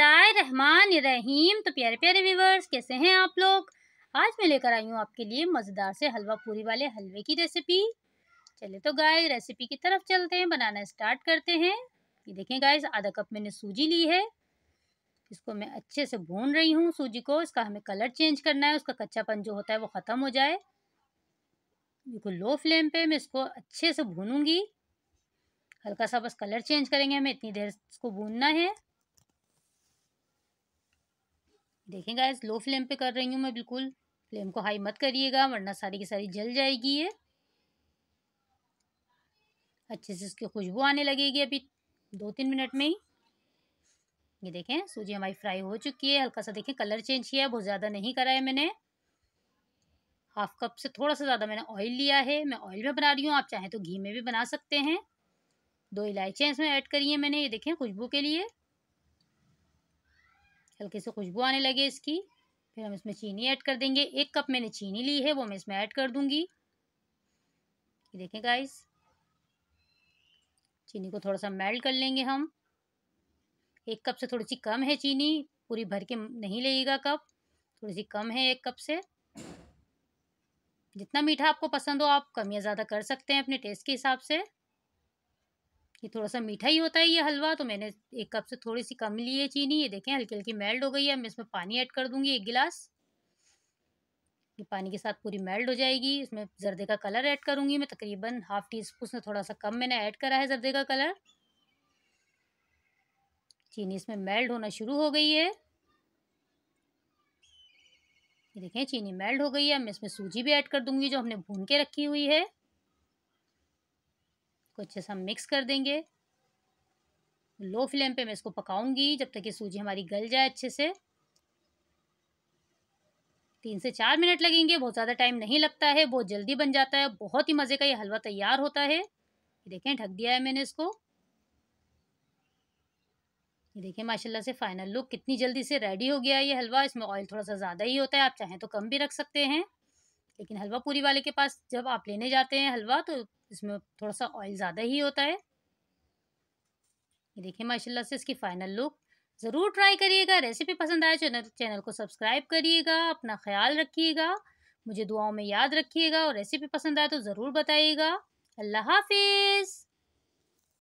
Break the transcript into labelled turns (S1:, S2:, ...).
S1: बिस्मिल्लाम तो प्यारे प्यारे व्यूवर्स कैसे हैं आप लोग आज मैं लेकर आई हूँ आपके लिए मज़ेदार से हलवा पूरी वाले हलवे की रेसिपी चले तो गाय रेसिपी की तरफ चलते हैं बनाना स्टार्ट करते हैं ये देखें गाय आधा कप मैंने सूजी ली है इसको मैं अच्छे से भून रही हूँ सूजी को इसका हमें कलर चेंज करना है उसका कच्चापन जो होता है वो ख़त्म हो जाए बिल्कुल लो फ्लेम पे मैं इसको अच्छे से भूनूंगी हल्का सा बस कलर चेंज करेंगे हमें इतनी देर इसको भूनना है देखें गाइस लो फ्लेम पे कर रही हूँ मैं बिल्कुल फ्लेम को हाई मत करिएगा वरना सारी की सारी जल जाएगी ये अच्छे से इसकी खुशबू आने लगेगी अभी दो तीन मिनट में ही ये देखें सूजी हमारी फ्राई हो चुकी है हल्का सा देखें कलर चेंज किया है बहुत ज़्यादा नहीं करा है मैंने हाफ कप से थोड़ा सा ज़्यादा मैंने ऑयल लिया है मैं ऑयल में बना रही हूँ आप चाहें तो घी में भी बना सकते हैं दो इलायचियाँ इसमें ऐड करी हैं मैंने ये देखें खुशबू के लिए हल्के से खुशबू आने लगे इसकी फिर हम इसमें चीनी ऐड कर देंगे एक कप मैंने चीनी ली है वो मैं इसमें ऐड कर दूंगी ये देखें गाइस चीनी को थोड़ा सा मेल्ट कर लेंगे हम एक कप से थोड़ी सी कम है चीनी पूरी भर के नहीं लेगा कप थोड़ी सी कम है एक कप से जितना मीठा आपको पसंद हो आप कम या ज़्यादा कर सकते हैं अपने टेस्ट के हिसाब से ये थोड़ा सा मीठा ही होता है ये हलवा तो मैंने एक कप से थोड़ी सी कम ली है चीनी ये देखें हल्की हल्की मेल्ट हो गई है मैं इसमें पानी ऐड कर दूंगी एक गिलास ये पानी के साथ पूरी मेल्ट हो जाएगी इसमें जर्दे का कलर ऐड करूंगी मैं तकरीबन हाफ़ टी स्पून से थोड़ा सा कम मैंने ऐड करा है जर्दे का कलर चीनी इसमें मेल्ट होना शुरू हो गई है ये देखें चीनी मेल्ट हो गई है मैं इसमें सूजी भी ऐड कर दूंगी जो हमने भून के रखी हुई है इसको अच्छे से हम मिक्स कर देंगे लो फ्लेम पे मैं इसको पकाऊंगी जब तक ये सूजी हमारी गल जाए अच्छे से तीन से चार मिनट लगेंगे बहुत ज़्यादा टाइम नहीं लगता है बहुत जल्दी बन जाता है बहुत ही मज़े का ये हलवा तैयार होता है देखें ढक दिया है मैंने इसको ये देखिए माशाल्लाह से फाइनल लुक कितनी जल्दी से रेडी हो गया है ये हलवा इसमें ऑयल थोड़ा सा ज़्यादा ही होता है आप चाहें तो कम भी रख सकते हैं लेकिन हलवा पूरी वाले के पास जब आप लेने जाते हैं हलवा तो इसमें थोड़ा सा ऑयल ज़्यादा ही होता है ये देखिए माशाल्लाह से इसकी फ़ाइनल लुक ज़रूर ट्राई करिएगा रेसिपी पसंद आए चैनल चैनल को सब्सक्राइब करिएगा अपना ख्याल रखिएगा मुझे दुआओं में याद रखिएगा और रेसिपी पसंद आए तो ज़रूर बताइएगा अल्लाह हाफिज़